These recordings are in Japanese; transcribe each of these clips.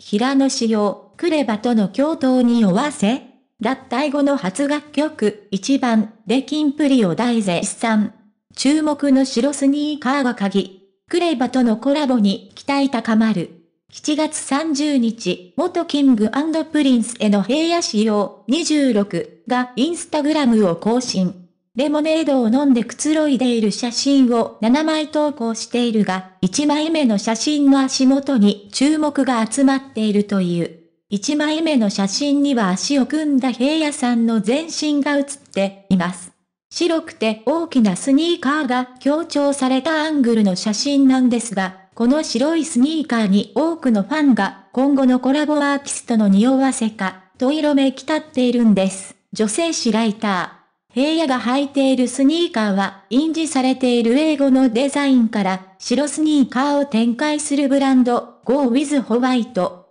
平野紫耀、クレバとの共闘に酔わせ脱退後の初楽曲、一番、でキンプリを大絶賛。注目の白スニーカーが鍵。クレバとのコラボに期待高まる。7月30日、元キングプリンスへの平野仕様26がインスタグラムを更新。レモネードを飲んでくつろいでいる写真を7枚投稿しているが、1枚目の写真の足元に注目が集まっているという。1枚目の写真には足を組んだ平野さんの全身が写っています。白くて大きなスニーカーが強調されたアングルの写真なんですが、この白いスニーカーに多くのファンが今後のコラボアーティストの匂わせか、と色めき立っているんです。女性誌ライター。平野が履いているスニーカーは、印字されている英語のデザインから、白スニーカーを展開するブランド、Go with White と、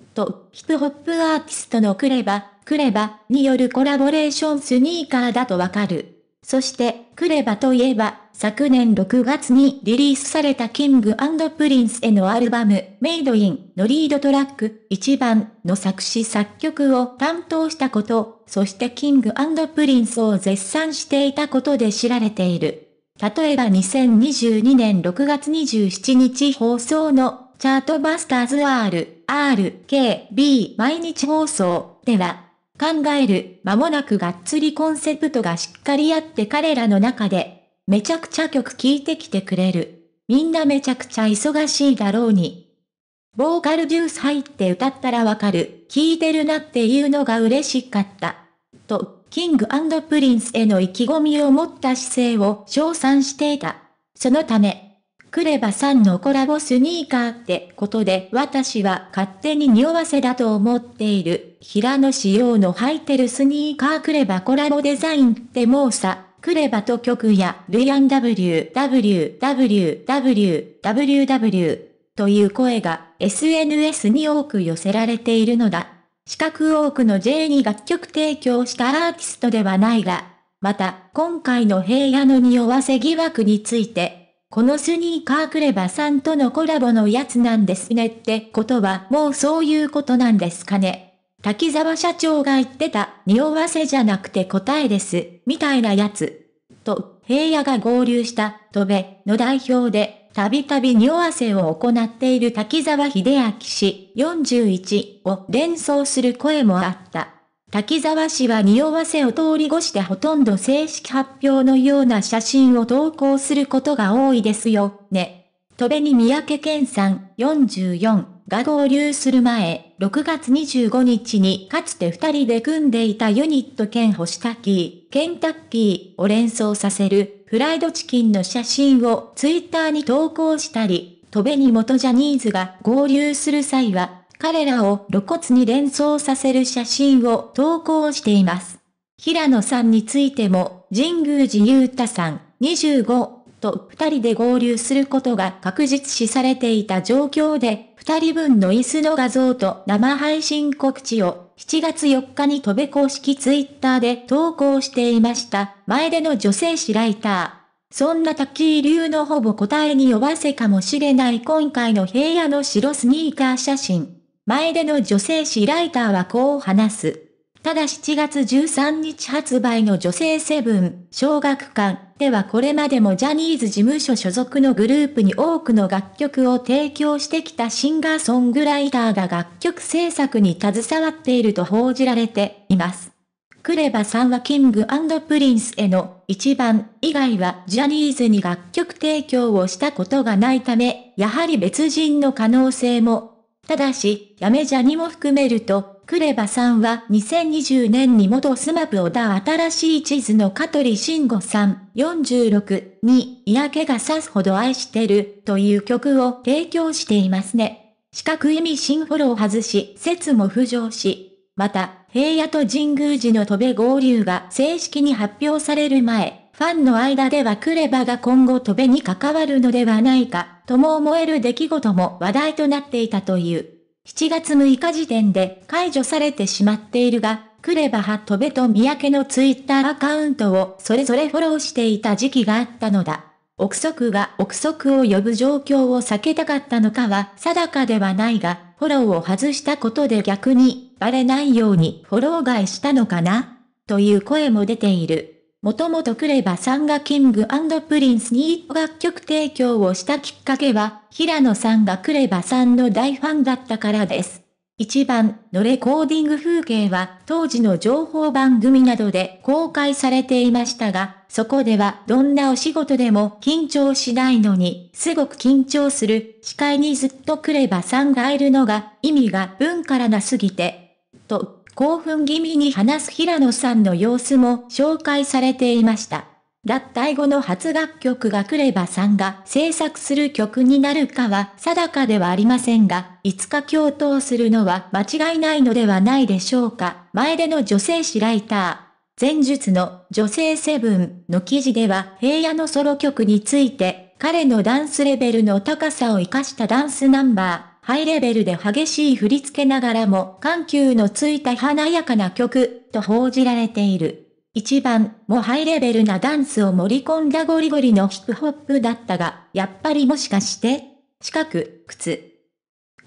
ヒップホップアーティストのクレバ、クレバによるコラボレーションスニーカーだとわかる。そして、クレバといえば、昨年6月にリリースされたキングプリンスへのアルバム、メイドインのリードトラック、1番の作詞作曲を担当したこと、そしてキングプリンスを絶賛していたことで知られている。例えば2022年6月27日放送のチャートバスターズ R、RKB 毎日放送では、考える、間もなくがっつりコンセプトがしっかりあって彼らの中で、めちゃくちゃ曲聴いてきてくれる。みんなめちゃくちゃ忙しいだろうに。ボーカルデュース入って歌ったらわかる、聴いてるなっていうのが嬉しかった。と、キングプリンスへの意気込みを持った姿勢を称賛していた。そのため、クレバさんのコラボスニーカーってことで私は勝手に匂わせだと思っている。平野仕様の履いてるスニーカークレバコラボデザインってもうさ、クレバと曲や V&WWWWW という声が SNS に多く寄せられているのだ。四角多くの J に楽曲提供したアーティストではないが、また今回の平野の匂わせ疑惑についてこのスニーカークレバさんとのコラボのやつなんですねってことはもうそういうことなんですかね。滝沢社長が言ってた、匂わせじゃなくて答えです、みたいなやつ。と、平野が合流した、戸べ、の代表で、たびたび匂わせを行っている滝沢秀明氏41を連想する声もあった。滝沢氏は匂わせを通り越してほとんど正式発表のような写真を投稿することが多いですよ、ね。戸べに三宅健さん、44が合流する前、6月25日にかつて二人で組んでいたユニット兼星滝、ケンタッキーを連想させるフライドチキンの写真をツイッターに投稿したり、戸べに元ジャニーズが合流する際は彼らを露骨に連想させる写真を投稿しています。平野さんについても、神宮寺雄太さん、25、と二人で合流することが確実視されていた状況で、二人分の椅子の画像と生配信告知を7月4日に飛べ公式ツイッターで投稿していました。前での女性誌ライター。そんな滝井流のほぼ答えに弱せかもしれない今回の平野の白スニーカー写真。前での女性誌ライターはこう話す。ただ7月13日発売の女性セブン、小学館ではこれまでもジャニーズ事務所所属のグループに多くの楽曲を提供してきたシンガーソングライターが楽曲制作に携わっていると報じられています。クレバさんはキングプリンスへの一番以外はジャニーズに楽曲提供をしたことがないため、やはり別人の可能性もただし、やめじゃにも含めると、クレバさんは2020年に元スマブオダ新しい地図の香取慎吾さん46に嫌気がさすほど愛してるという曲を提供していますね。四角意味シンフォロー外し、説も浮上し、また、平野と神宮寺の戸部合流が正式に発表される前、ファンの間ではクレバが今後トベに関わるのではないか、とも思える出来事も話題となっていたという。7月6日時点で解除されてしまっているが、クレバ派トベと三宅のツイッターアカウントをそれぞれフォローしていた時期があったのだ。憶測が憶測を呼ぶ状況を避けたかったのかは定かではないが、フォローを外したことで逆にバレないようにフォロー外したのかなという声も出ている。もともとクレバさんがキングプリンスに楽曲提供をしたきっかけは、平野さんがクレバさんの大ファンだったからです。一番のレコーディング風景は当時の情報番組などで公開されていましたが、そこではどんなお仕事でも緊張しないのに、すごく緊張する、司会にずっとクレバさんがいるのが意味が文からなすぎて、と興奮気味に話す平野さんの様子も紹介されていました。脱退後の初楽曲がクレバさんが制作する曲になるかは定かではありませんが、いつか共闘するのは間違いないのではないでしょうか。前での女性誌ライター。前述の女性セブンの記事では平野のソロ曲について彼のダンスレベルの高さを活かしたダンスナンバー、ハイレベルで激しい振り付けながらも緩急のついた華やかな曲と報じられている。一番もハイレベルなダンスを盛り込んだゴリゴリのヒップホップだったが、やっぱりもしかして四角、靴。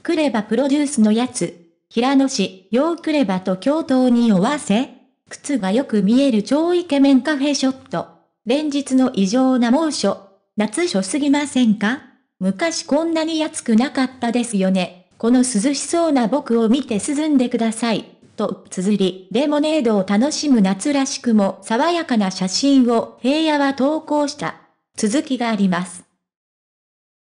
クレバプロデュースのやつ。平野市、ヨークレバと共闘に追わせ。靴がよく見える超イケメンカフェショット。連日の異常な猛暑。夏暑すぎませんか昔こんなに暑くなかったですよね。この涼しそうな僕を見て涼んでください。と、綴り、レモネードを楽しむ夏らしくも爽やかな写真を平野は投稿した。続きがあります。